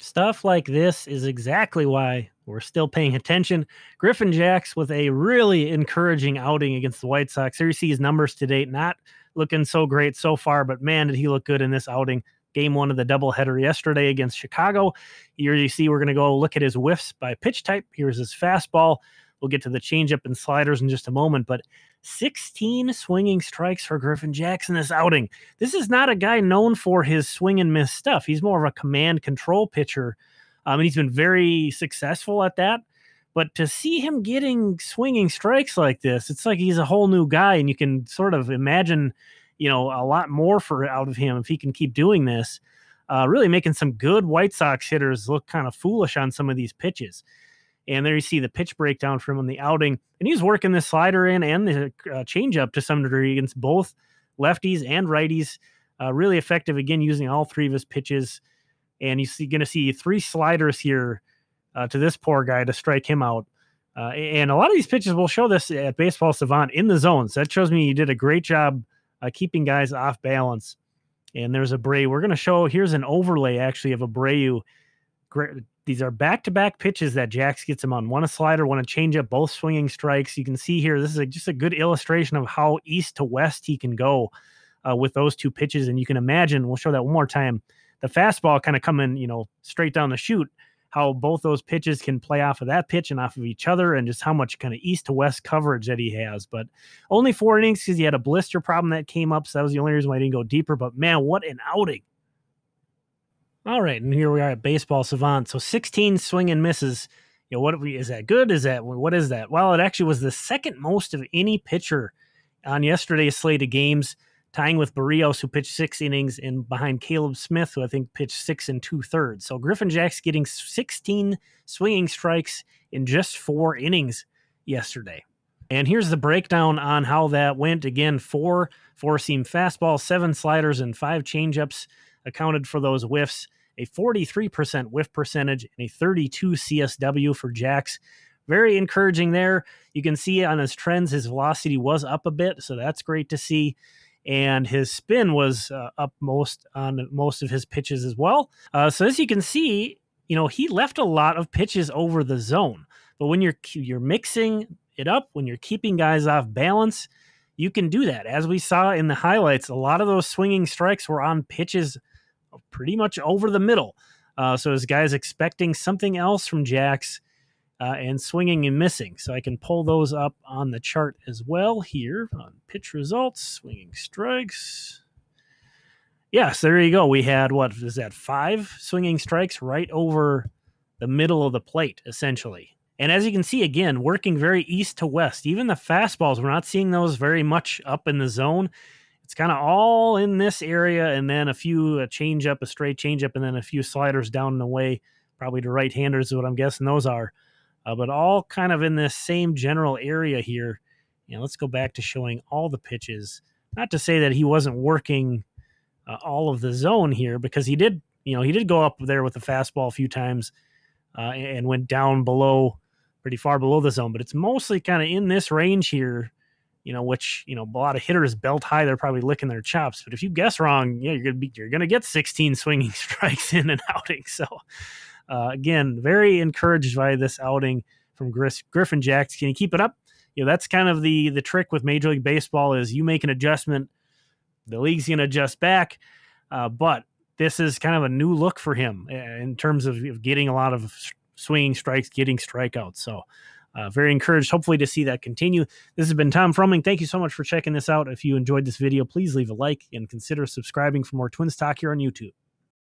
stuff like this is exactly why we're still paying attention. Griffin Jacks with a really encouraging outing against the White Sox. Here you see his numbers to date, not looking so great so far, but man, did he look good in this outing. Game one of the doubleheader yesterday against Chicago. Here you see we're going to go look at his whiffs by pitch type. Here's his fastball. We'll get to the changeup and sliders in just a moment, but 16 swinging strikes for Griffin Jackson this outing. This is not a guy known for his swing and miss stuff. He's more of a command control pitcher. Um, and he's been very successful at that. But to see him getting swinging strikes like this, it's like he's a whole new guy, and you can sort of imagine, you know, a lot more for out of him if he can keep doing this. Uh, really making some good White Sox hitters look kind of foolish on some of these pitches. And there you see the pitch breakdown from him on the outing. And he's working the slider in and the uh, changeup to some degree against both lefties and righties. Uh, really effective, again, using all three of his pitches. And you're going to see three sliders here uh, to this poor guy to strike him out. Uh, and a lot of these pitches will show this at Baseball Savant in the zones. That shows me you did a great job uh, keeping guys off balance. And there's a Bray. We're going to show here's an overlay actually of a Great. These are back to back pitches that Jax gets him on. One a slider, one a changeup, both swinging strikes. You can see here, this is a, just a good illustration of how east to west he can go uh, with those two pitches. And you can imagine, we'll show that one more time, the fastball kind of coming, you know, straight down the chute, how both those pitches can play off of that pitch and off of each other, and just how much kind of east to west coverage that he has. But only four innings because he had a blister problem that came up. So that was the only reason why he didn't go deeper. But man, what an outing! All right, and here we are at Baseball Savant. So 16 swing and misses. You know, what we, is that good? Is that what is that? Well, it actually was the second most of any pitcher on yesterday's slate of games, tying with Barrios, who pitched six innings, and behind Caleb Smith, who I think pitched six and two thirds. So Griffin Jack's getting 16 swinging strikes in just four innings yesterday. And here's the breakdown on how that went. Again, four four seam fastballs, seven sliders, and five changeups accounted for those whiffs a 43% whiff percentage, and a 32 CSW for Jax. Very encouraging there. You can see on his trends, his velocity was up a bit, so that's great to see. And his spin was uh, up most on most of his pitches as well. Uh, so as you can see, you know he left a lot of pitches over the zone. But when you're you're mixing it up, when you're keeping guys off balance, you can do that. As we saw in the highlights, a lot of those swinging strikes were on pitches pretty much over the middle. Uh, so this guy's expecting something else from Jax uh, and swinging and missing. So I can pull those up on the chart as well here on pitch results, swinging strikes. Yes, there you go. We had what is that? Five swinging strikes right over the middle of the plate, essentially. And as you can see, again, working very east to west. Even the fastballs, we're not seeing those very much up in the zone it's kind of all in this area, and then a few a change up, a straight change up, and then a few sliders down and away, probably to right handers is what I'm guessing those are. Uh, but all kind of in this same general area here. And you know, let's go back to showing all the pitches. Not to say that he wasn't working uh, all of the zone here, because he did, you know, he did go up there with the fastball a few times uh, and went down below, pretty far below the zone. But it's mostly kind of in this range here you know, which you know a lot of hitters belt high, they're probably licking their chops. But if you guess wrong, yeah, you're gonna be you're gonna get 16 swinging strikes in an outing. So uh, again, very encouraged by this outing from Griffin Jacks. Can you keep it up? You know, that's kind of the the trick with Major League Baseball is you make an adjustment, the league's gonna adjust back. Uh, but this is kind of a new look for him eh, in terms of getting a lot of swinging strikes, getting strikeouts. So uh, very encouraged, hopefully, to see that continue. This has been Tom Froming. Thank you so much for checking this out. If you enjoyed this video, please leave a like and consider subscribing for more Twins Talk here on YouTube.